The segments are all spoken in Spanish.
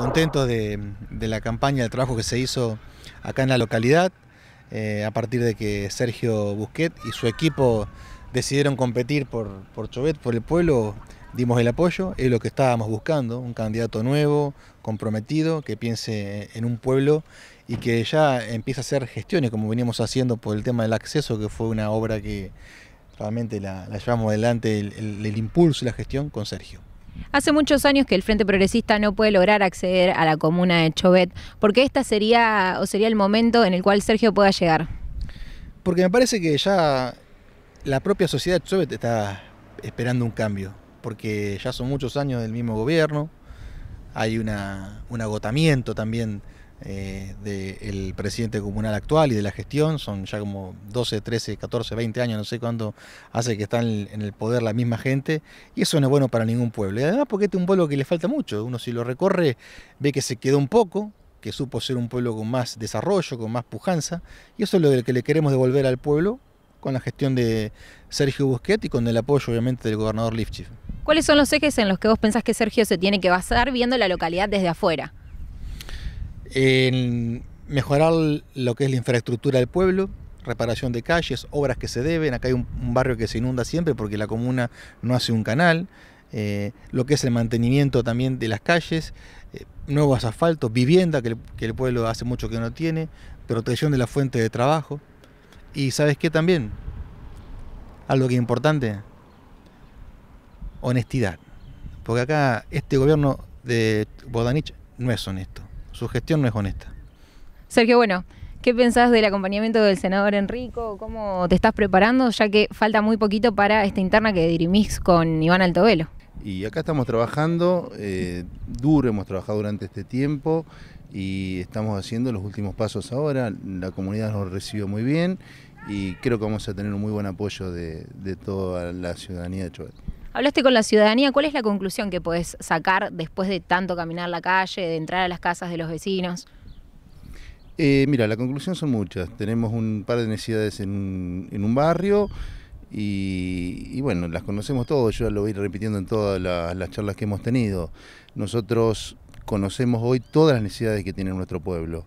contentos de, la campaña, del trabajo que se hizo acá en la localidad, eh, a partir de que Sergio Busquet y su equipo decidieron competir por, por Chobet, por el pueblo, dimos el apoyo, es lo que estábamos buscando, un candidato nuevo, comprometido, que piense en un pueblo y que ya empiece a hacer gestiones, como veníamos haciendo por el tema del acceso, que fue una obra que realmente la, llevamos adelante, el, el impulso y la gestión con Sergio. Hace muchos años que el Frente Progresista no puede lograr acceder a la comuna de Chobet. porque qué esta sería o sería el momento en el cual Sergio pueda llegar? Porque me parece que ya la propia sociedad de Chobet está esperando un cambio, porque ya son muchos años del mismo gobierno, hay una, un agotamiento también eh, del presidente comunal actual y de la gestión, son ya como 12, 13, 14, 20 años, no sé cuándo hace que están en el poder la misma gente, y eso no es bueno para ningún pueblo. Y además porque este es un pueblo que le falta mucho, uno si lo recorre ve que se quedó un poco, que supo ser un pueblo con más desarrollo, con más pujanza, y eso es lo que le queremos devolver al pueblo con la gestión de Sergio Busquet y con el apoyo obviamente del gobernador Lifchitz. ¿Cuáles son los ejes en los que vos pensás que Sergio se tiene que basar viendo la localidad desde afuera? en mejorar lo que es la infraestructura del pueblo, reparación de calles, obras que se deben. Acá hay un, barrio que se inunda siempre porque la comuna no hace un canal. Eh, lo que es el mantenimiento también de las calles, eh, nuevos asfaltos, vivienda que, el pueblo hace mucho que no tiene, protección de la fuente de trabajo. Y sabes qué también, algo que es importante, honestidad. Porque acá este gobierno de Bodanich no es honesto su gestión no es honesta. Sergio, bueno, ¿qué pensás del acompañamiento del senador Enrico? ¿Cómo te estás preparando? Ya que falta muy poquito para esta interna que dirimís con Iván Altovelo. Y acá estamos trabajando, eh, duro hemos trabajado durante este tiempo y estamos haciendo los últimos pasos ahora. La comunidad nos recibió muy bien y creo que vamos a tener un muy buen apoyo de, toda la ciudadanía de Hablaste con la ciudadanía, ¿cuál es la conclusión que puedes sacar después de tanto caminar la calle, de entrar a las casas de los vecinos? Eh, mira, la conclusión son muchas. Tenemos un par de necesidades en un, barrio y, bueno, las conocemos todos, yo lo voy repitiendo en todas las charlas que hemos tenido. Nosotros conocemos hoy todas las necesidades que tiene nuestro pueblo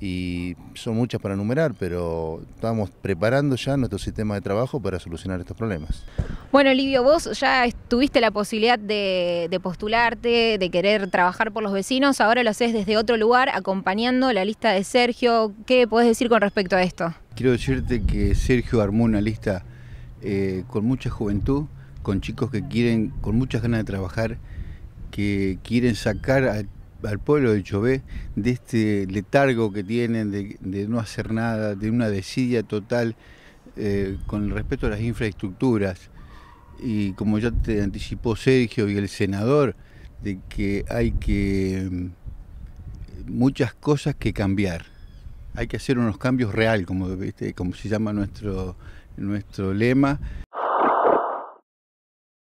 y son muchas para enumerar, pero estamos preparando ya nuestro sistema de trabajo para solucionar estos problemas. Bueno, Livio, vos ya tuviste la posibilidad de, postularte, de querer trabajar por los vecinos, ahora lo haces desde otro lugar, acompañando la lista de Sergio. ¿Qué podés decir con respecto a esto? Quiero decirte que Sergio armó una lista eh, con mucha juventud, con chicos que quieren, con muchas ganas de trabajar, que quieren sacar a al pueblo de Chobé, de este letargo que tienen, de, no hacer nada, de una desidia total eh, con respecto a las infraestructuras. Y como ya te anticipó Sergio y el senador, de que hay que mm, muchas cosas que cambiar. Hay que hacer unos cambios real, como, se llama nuestro lema.